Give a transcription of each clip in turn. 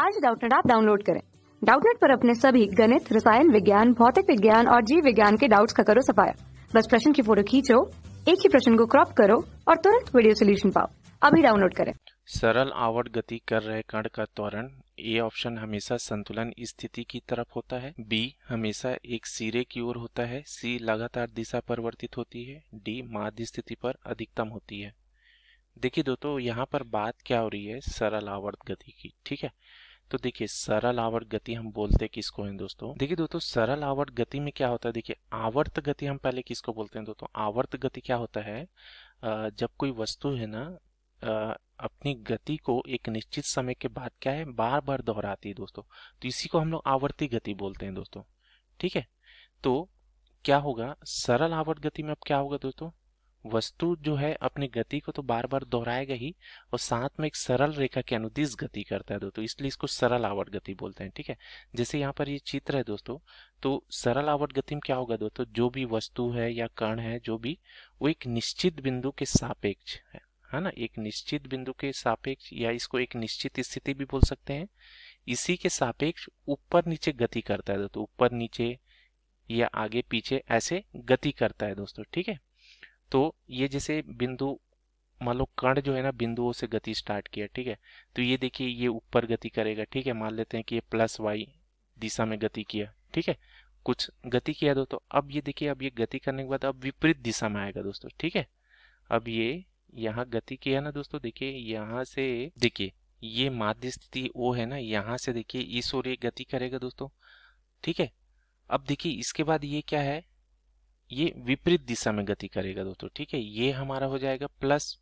आज डाउटनेट आप डाउनलोड करें डाउटनेट पर अपने सभी गणित रसायन विज्ञान भौतिक विज्ञान और जीव विज्ञान के डाउट्स का करो सफाया बस प्रश्न की फोटो खींचो एक ही प्रश्न को क्रॉप करो और तुरंत वीडियो सोल्यूशन पाओ अभी डाउनलोड करें सरल आवर्त गति कर रहे कण का त्वरण ए ऑप्शन हमेशा संतुलन स्थिति की तरफ होता है बी हमेशा एक सिरे की ओर होता है सी लगातार दिशा परिवर्तित होती है डी माध्य स्थिति पर अधिकतम होती है देखिए दोस्तों यहाँ पर बात क्या हो रही है सरल आवर्त गति की ठीक है तो देखिए सरल आवर्त गति हम बोलते हैं किसको है दोस्तों देखिए दोस्तों सरल आवर्त गति में क्या होता है देखिए आवर्त गति हम पहले किसको बोलते हैं दोस्तों आवर्त गति क्या होता है जब कोई वस्तु है ना अपनी गति को एक निश्चित समय के बाद क्या है बार बार दोहराती है दोस्तों तो इसी को हम लोग आवर्ती गति बोलते हैं दोस्तों ठीक है तो क्या होगा सरल आवर्त गति में अब क्या होगा दोस्तों वस्तु जो है अपनी गति को तो बार बार दोहराएगा ही और साथ में एक सरल रेखा के अनुदिश गति करता है दोस्तों इसलिए इसको सरल आवर्त गति बोलते हैं ठीक है जैसे यहाँ पर ये चित्र है दोस्तों तो सरल आवर्त गति में क्या होगा दोस्तों जो भी वस्तु है या कण है जो भी वो एक निश्चित बिंदु के सापेक्ष है है ना एक निश्चित बिंदु के सापेक्ष या इसको एक निश्चित स्थिति भी बोल सकते हैं इसी के सापेक्ष ऊपर नीचे गति करता है दोस्तों ऊपर नीचे या आगे पीछे ऐसे गति करता है दोस्तों ठीक है तो ये जैसे बिंदु मान लो कण जो है ना बिंदुओं से गति स्टार्ट किया ठीक है तो ये देखिए ये ऊपर गति करेगा ठीक है मान लेते हैं कि ये प्लस वाई दिशा में गति किया ठीक है कुछ गति किया दो तो अब ये देखिए अब ये गति करने के बाद अब विपरीत दिशा में आएगा दोस्तों ठीक है अब ये यहाँ गति किया ना दोस्तों देखिए यहाँ से देखिए ये माध्य स्थिति ओ है ना यहाँ से देखिए इस ओर ये गति करेगा दोस्तों ठीक है अब देखिए इसके बाद ये क्या है ये विपरीत दिशा में गति करेगा दोस्तों ठीक है ये हमारा हो जाएगा प्लस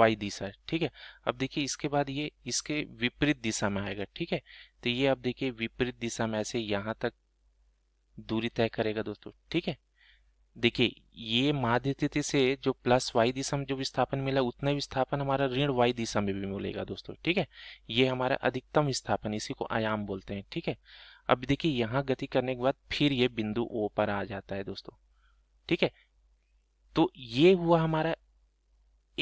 वाई दिशा ठीक है अब देखिए इसके बाद ये इसके विपरीत दिशा में आएगा ठीक है तो ये अब देखिए विपरीत दिशा में ऐसे यहाँ तक दूरी तय करेगा दोस्तों ठीक है देखिए ये माध्य तिथि से जो प्लस वाई दिशा में जो विस्थापन मिला उतना विस्थापन हमारा ऋण वाई दिशा में भी मिलेगा दोस्तों ठीक है ये हमारा अधिकतम विस्थापन इसी को आयाम बोलते हैं ठीक है अब देखिए यहाँ गति करने के बाद फिर ये बिंदु ओ पर आ जाता है दोस्तों ठीक है तो ये हुआ हमारा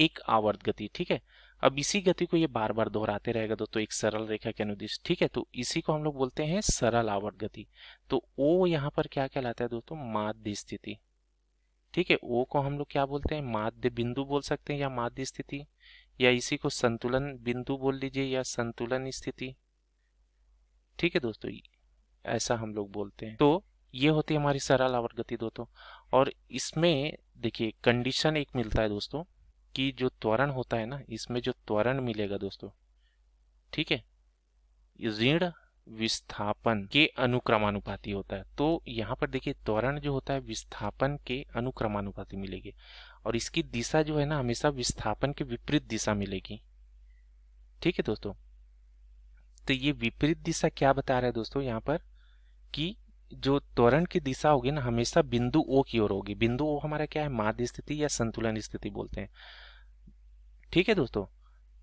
एक आवर्त गति ठीक है अब इसी गति को ये बार बार दोहराते रहेगा दोस्तों तो एक सरल रेखा के अनुदिश ठीक है तो इसी को हम लोग बोलते हैं सरल आवर्त गति तो ओ यहाँ पर क्या कहलाता है दोस्तों माध्य स्थिति ठीक है ओ को हम लोग क्या बोलते हैं माध्य बिंदु बोल सकते हैं या माध्य स्थिति या इसी को संतुलन बिंदु बोल लीजिए या संतुलन स्थिति ठीक है दोस्तों ऐसा हम लोग बोलते हैं तो ये होती है हमारी सरल आवर्त गति दोस्तों और इसमें देखिए कंडीशन एक मिलता है दोस्तों कि जो त्वरण होता है ना इसमें जो त्वरण मिलेगा दोस्तों ठीक है ऋण विस्थापन के अनुक्रमानुपाती होता है तो यहाँ पर देखिए त्वरण जो होता है विस्थापन के अनुक्रमानुपाती मिलेगी और इसकी दिशा जो है ना हमेशा विस्थापन के विपरीत दिशा मिलेगी ठीक है दोस्तों तो ये विपरीत दिशा क्या बता रहा है दोस्तों यहाँ पर कि जो त्वरण की दिशा होगी ना हमेशा बिंदु ओ की ओर होगी बिंदु ओ हमारा क्या है माध्य स्थिति या संतुलन स्थिति बोलते हैं ठीक है दोस्तों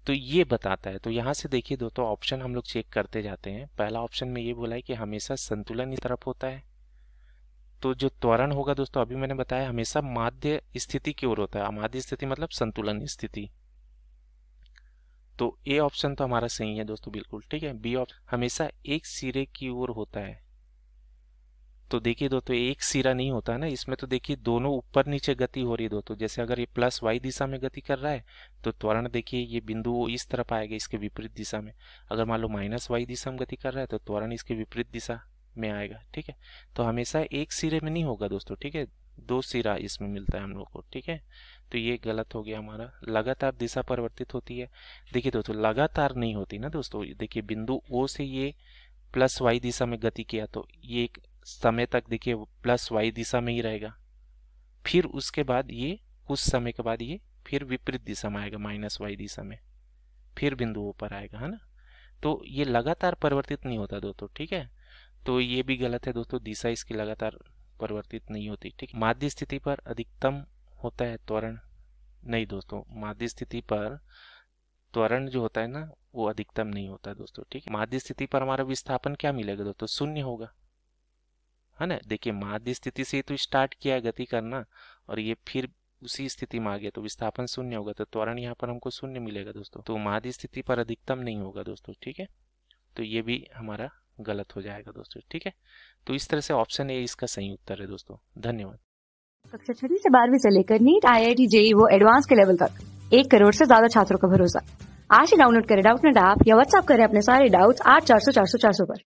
तो ये बताता है तो यहाँ से देखिए दोस्तों ऑप्शन हम लोग चेक करते जाते हैं पहला ऑप्शन में ये बोला है कि हमेशा संतुलन की तरफ होता है तो जो त्वरण होगा दोस्तों अभी मैंने बताया हमेशा माध्य स्थिति की ओर होता है माध्य स्थिति मतलब संतुलन स्थिति तो ए ऑप्शन तो हमारा सही है दोस्तों बिल्कुल ठीक है बी ऑप्शन हमेशा एक सिरे की ओर होता है तो देखिए दोस्तों एक सिरा नहीं होता है ना इसमें तो देखिए दोनों ऊपर नीचे गति हो रही है दोस्तों जैसे अगर ये प्लस वाई दिशा में गति कर रहा है तो त्वरण देखिए ये बिंदु इस तरफ आएगा इसके विपरीत दिशा में अगर मान लो माइनस वाई दिशा में गति कर रहा है तो त्वरण इसके विपरीत दिशा में आएगा ठीक है तो हमेशा एक सिरे में नहीं होगा दोस्तों ठीक है दो सिरा इसमें मिलता है हम लोग को ठीक है तो ये गलत हो गया हमारा लगातार दिशा परिवर्तित होती है देखिए दोस्तों लगातार नहीं होती ना दोस्तों देखिए बिंदु ओ से ये प्लस वाई दिशा में गति किया तो ये एक समय तक देखिए प्लस वाई दिशा में ही रहेगा फिर उसके बाद ये कुछ समय के बाद ये फिर विपरीत दिशा में आएगा माइनस वाई दिशा में फिर बिंदु ऊपर आएगा है ना तो ये लगातार परिवर्तित नहीं होता दोस्तों ठीक है तो ये भी गलत है दोस्तों दिशा इसकी लगातार परिवर्तित नहीं होती ठीक माध्य स्थिति पर अधिकतम होता है त्वरण नहीं दोस्तों माध्य स्थिति पर त्वरण जो होता है ना वो अधिकतम नहीं होता दोस्तों ठीक है माध्य स्थिति पर हमारा विस्थापन क्या मिलेगा दोस्तों शून्य होगा है ना देखिए माध्य स्थिति से तो स्टार्ट किया गति करना और ये फिर उसी स्थिति में आ गया तो विस्थापन शून्य होगा तो त्वरण यहाँ पर हमको शून्य मिलेगा दोस्तों तो माध्य स्थिति पर अधिकतम नहीं होगा दोस्तों ठीक है तो ये भी हमारा गलत हो जाएगा दोस्तों ठीक है तो इस तरह से ऑप्शन ए इसका सही उत्तर है दोस्तों धन्यवाद कक्षा छठी से बारहवीं से लेकर NEET I I T JEE वो एडवांस के लेवल तक एक करोड़ से ज्यादा छात्रों का भरोसा आज ही डाउनलोड करें डाउट नेट ऐप या व्हाट्सअप करें अपने सारे डाउट्स आठ चार सौ चार सौ चार सौ पर